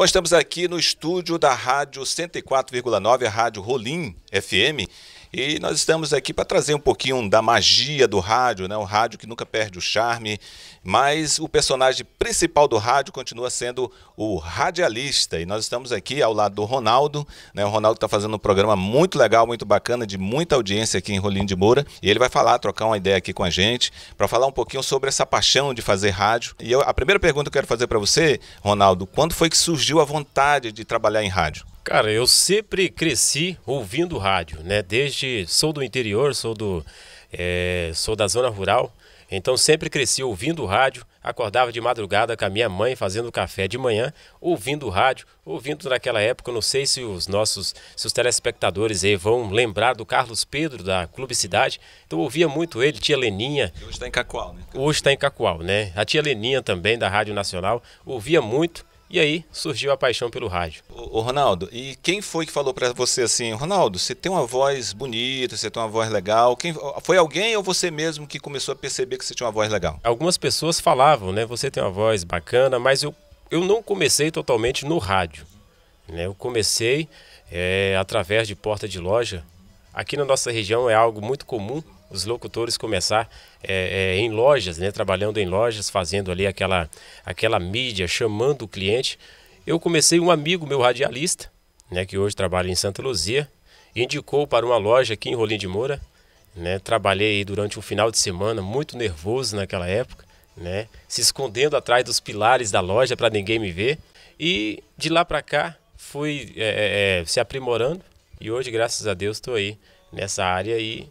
Bom, estamos aqui no estúdio da Rádio 104,9, Rádio Rolim FM, e nós estamos aqui para trazer um pouquinho da magia do rádio, né? O rádio que nunca perde o charme, mas o personagem principal do rádio continua sendo o radialista. E nós estamos aqui ao lado do Ronaldo, né? O Ronaldo está fazendo um programa muito legal, muito bacana, de muita audiência aqui em Rolim de Moura. E ele vai falar, trocar uma ideia aqui com a gente, para falar um pouquinho sobre essa paixão de fazer rádio. E eu, a primeira pergunta que eu quero fazer para você, Ronaldo, quando foi que surgiu a vontade de trabalhar em rádio? Cara, eu sempre cresci ouvindo rádio, né? Desde sou do interior, sou do é, sou da zona rural, então sempre cresci ouvindo rádio, acordava de madrugada com a minha mãe fazendo café de manhã, ouvindo rádio, ouvindo naquela época, não sei se os nossos, se os telespectadores aí vão lembrar do Carlos Pedro da Clube Cidade, então ouvia muito ele, tia Leninha. Hoje está em Cacoal, né? Hoje está em Cacoal, né? A tia Leninha também da Rádio Nacional, ouvia muito e aí surgiu a paixão pelo rádio. O Ronaldo, e quem foi que falou para você assim, Ronaldo, você tem uma voz bonita, você tem uma voz legal? Quem foi alguém ou você mesmo que começou a perceber que você tinha uma voz legal? Algumas pessoas falavam, né, você tem uma voz bacana, mas eu, eu não comecei totalmente no rádio. Né? Eu comecei é, através de porta de loja. Aqui na nossa região é algo muito comum os locutores começar é, é, em lojas, né, trabalhando em lojas, fazendo ali aquela, aquela mídia, chamando o cliente. Eu comecei um amigo meu radialista, né, que hoje trabalha em Santa Luzia, indicou para uma loja aqui em Rolim de Moura. Né, trabalhei durante um final de semana muito nervoso naquela época, né, se escondendo atrás dos pilares da loja para ninguém me ver. E de lá para cá fui é, é, é, se aprimorando e hoje, graças a Deus, estou aí nessa área e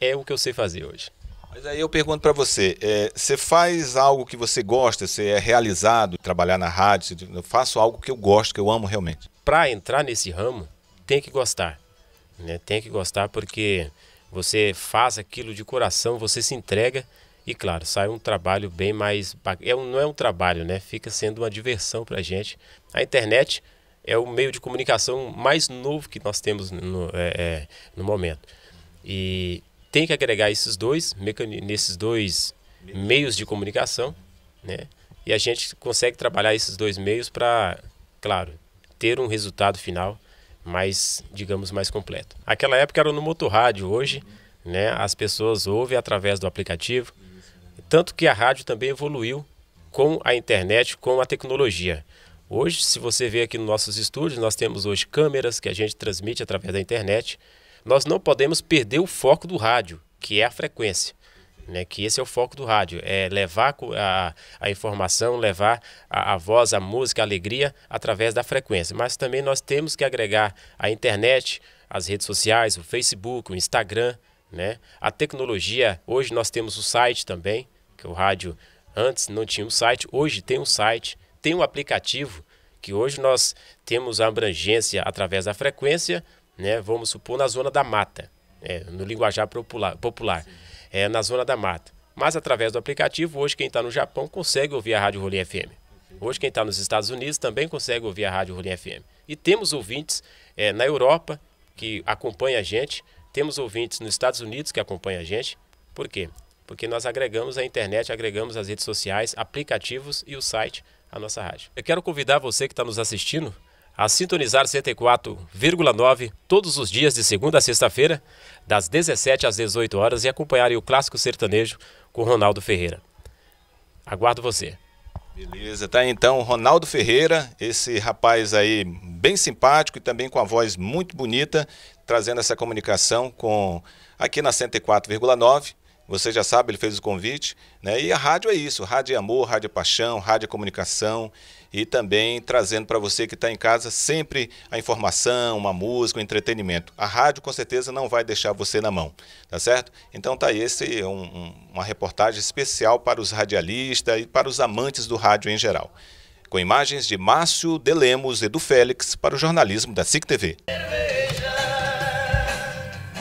é o que eu sei fazer hoje. Mas aí eu pergunto para você, é, você faz algo que você gosta, você é realizado, trabalhar na rádio, eu faço algo que eu gosto, que eu amo realmente. Para entrar nesse ramo, tem que gostar, né? Tem que gostar porque você faz aquilo de coração, você se entrega e claro, sai um trabalho bem mais é um, não é um trabalho, né? Fica sendo uma diversão para gente. A internet é o meio de comunicação mais novo que nós temos no, é, é, no momento. E tem que agregar esses dois, nesses dois meios de comunicação, né? E a gente consegue trabalhar esses dois meios para, claro, ter um resultado final mais, digamos, mais completo. Aquela época era no rádio, hoje, né, as pessoas ouvem através do aplicativo. Tanto que a rádio também evoluiu com a internet, com a tecnologia. Hoje, se você vê aqui nos nossos estúdios, nós temos hoje câmeras que a gente transmite através da internet nós não podemos perder o foco do rádio, que é a frequência. Né, que esse é o foco do rádio, é levar a, a informação, levar a, a, voz, a música, a alegria através da frequência. Mas também nós temos que agregar a internet, as redes sociais, o Facebook, o Instagram, né? a tecnologia. Hoje nós temos o site também, que o rádio antes não tinha um site, hoje tem um site, tem um aplicativo, que hoje nós temos a abrangência através da frequência, né? Vamos supor na zona da mata, é, no linguajar popular, popular é, na zona da mata. Mas através do aplicativo, hoje quem está no Japão consegue ouvir a Rádio Rolim FM. Hoje quem está nos Estados Unidos também consegue ouvir a Rádio Rolim FM. E temos ouvintes é, na Europa que acompanha a gente, temos ouvintes nos Estados Unidos que acompanha a gente. Por quê? Porque nós agregamos a internet, agregamos as redes sociais, aplicativos e o site à nossa rádio. Eu quero convidar você que está nos assistindo a sintonizar 104,9 todos os dias de segunda a sexta-feira, das 17 às 18 horas e acompanharem o Clássico Sertanejo com Ronaldo Ferreira. Aguardo você. Beleza, tá então Ronaldo Ferreira, esse rapaz aí bem simpático e também com a voz muito bonita, trazendo essa comunicação com aqui na 104,9 você já sabe, ele fez o convite. Né? E a rádio é isso: rádio é amor, rádio é paixão, rádio é comunicação. E também trazendo para você que está em casa sempre a informação, uma música, um entretenimento. A rádio com certeza não vai deixar você na mão, tá certo? Então tá esse é um, um, uma reportagem especial para os radialistas e para os amantes do rádio em geral. Com imagens de Márcio de Lemos e do Félix para o jornalismo da SIC TV.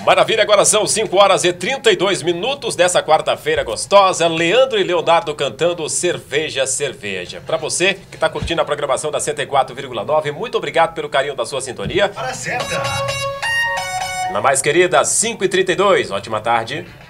Maravilha, agora são 5 horas e 32 minutos dessa quarta-feira gostosa. Leandro e Leonardo cantando Cerveja, Cerveja. Para você que está curtindo a programação da 104,9, muito obrigado pelo carinho da sua sintonia. Para certa. Na mais querida, 5 e 32 Ótima tarde.